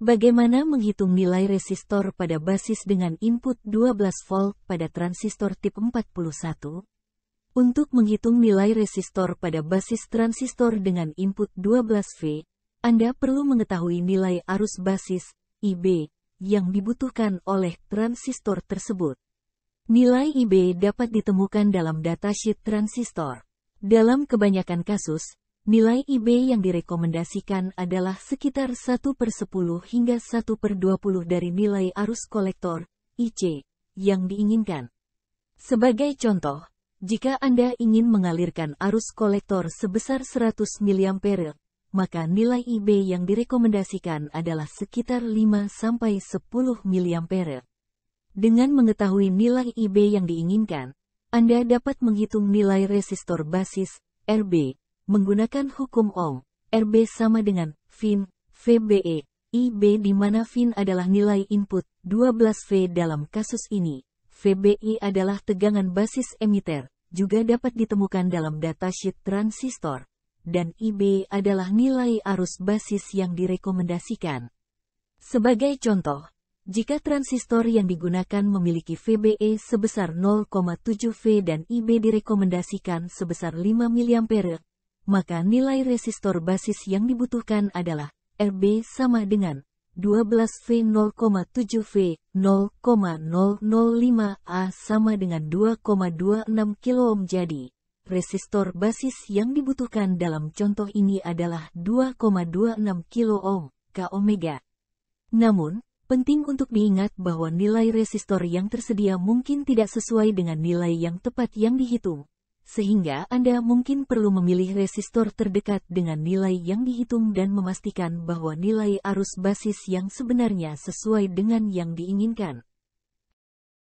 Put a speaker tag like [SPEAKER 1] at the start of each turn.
[SPEAKER 1] Bagaimana menghitung nilai resistor pada basis dengan input 12 volt pada transistor tip 41? Untuk menghitung nilai resistor pada basis transistor dengan input 12V, Anda perlu mengetahui nilai arus basis, IB, yang dibutuhkan oleh transistor tersebut. Nilai IB dapat ditemukan dalam datasheet transistor. Dalam kebanyakan kasus, Nilai IB yang direkomendasikan adalah sekitar 1 per 10 hingga 1 per 20 dari nilai arus kolektor, IC, yang diinginkan. Sebagai contoh, jika Anda ingin mengalirkan arus kolektor sebesar 100 mA, maka nilai IB yang direkomendasikan adalah sekitar 5 sampai 10 mA. Dengan mengetahui nilai IB yang diinginkan, Anda dapat menghitung nilai resistor basis, RB, Menggunakan hukum Ohm RB sama dengan VIN, VBE, IB di mana VIN adalah nilai input 12V dalam kasus ini. VBI adalah tegangan basis emiter, juga dapat ditemukan dalam datasheet transistor, dan IB adalah nilai arus basis yang direkomendasikan. Sebagai contoh, jika transistor yang digunakan memiliki VBE sebesar 0,7V dan IB direkomendasikan sebesar 5 mA, maka nilai resistor basis yang dibutuhkan adalah RB sama dengan 12V 0,7V 0,005A sama dengan 2,26 kOhm jadi resistor basis yang dibutuhkan dalam contoh ini adalah 2,26 kOhm, K omega. Namun, penting untuk diingat bahwa nilai resistor yang tersedia mungkin tidak sesuai dengan nilai yang tepat yang dihitung sehingga Anda mungkin perlu memilih resistor terdekat dengan nilai yang dihitung dan memastikan bahwa nilai arus basis yang sebenarnya sesuai dengan yang diinginkan.